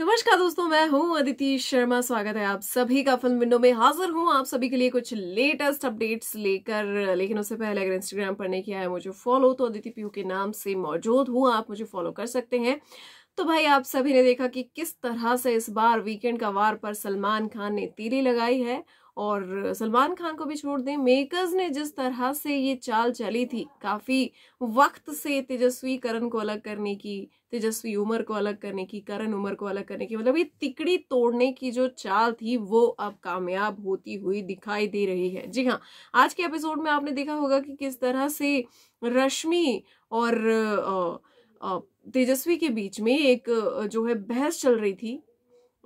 नमस्कार दोस्तों मैं हूं अदिति शर्मा स्वागत है आप सभी का फिल्म विंडो में हाजिर हूं आप सभी के लिए कुछ लेटेस्ट अपडेट्स लेकर लेकिन उससे पहले अगर इंस्टाग्राम पर नहीं किया है मुझे फॉलो तो अदिति पीयू के नाम से मौजूद हूं आप मुझे फॉलो कर सकते हैं तो भाई आप सभी ने देखा कि किस तरह से इस बार वीकेंड का वार पर सलमान खान ने तीली लगाई है और सलमान खान को भी छोड़ दें मेकर्स ने जिस तरह से ये चाल चली थी काफ़ी वक्त से तेजस्वी करण को अलग करने की तेजस्वी उमर को अलग करने की करण उमर को अलग करने की मतलब ये तिकड़ी तोड़ने की जो चाल थी वो अब कामयाब होती हुई दिखाई दे रही है जी हाँ आज के एपिसोड में आपने देखा होगा कि किस तरह से रश्मि और आ, तेजस्वी के बीच में एक जो है बहस चल रही थी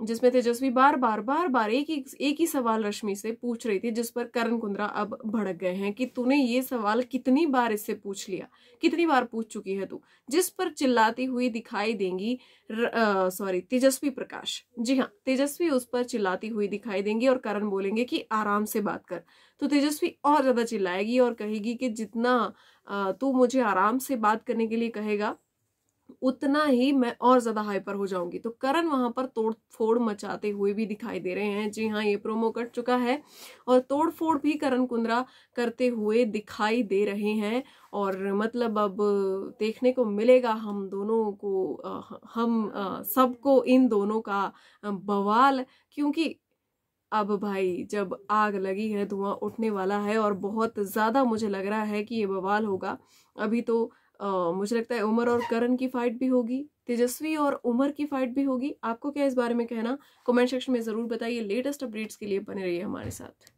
जिसमें तेजस्वी बार बार बार बार एक ही एक ही सवाल रश्मि से पूछ रही थी जिस पर करण कुंद्रा अब भड़क गए हैं कि तूने ये सवाल कितनी बार इससे पूछ लिया कितनी बार पूछ चुकी है तू जिस पर चिल्लाती हुई दिखाई देंगी सॉरी तेजस्वी प्रकाश जी हाँ तेजस्वी उस पर चिल्लाती हुई दिखाई देंगी और करण बोलेंगे कि आराम से बात कर तो तेजस्वी और ज्यादा चिल्लाएगी और कहेगी कि जितना तू मुझे आराम से बात करने के लिए कहेगा उतना ही मैं और ज़्यादा हाइपर हो जाऊंगी तो करण वहां पर तोड़ फोड़ मचाते हुए भी दिखाई दे रहे हैं जी हाँ ये प्रोमो कट चुका है और तोड़ फोड़ भी करण कुंद्रा करते हुए दिखाई दे रहे हैं और मतलब अब देखने को मिलेगा हम दोनों को हम सबको इन दोनों का बवाल क्योंकि अब भाई जब आग लगी है धुआं उठने वाला है और बहुत ज़्यादा मुझे लग रहा है कि ये बवाल होगा अभी तो मुझे लगता है उमर और करण की फाइट भी होगी तेजस्वी और उमर की फाइट भी होगी आपको क्या इस बारे में कहना कमेंट सेक्शन में ज़रूर बताइए लेटेस्ट अपडेट्स के लिए बने रहिए हमारे साथ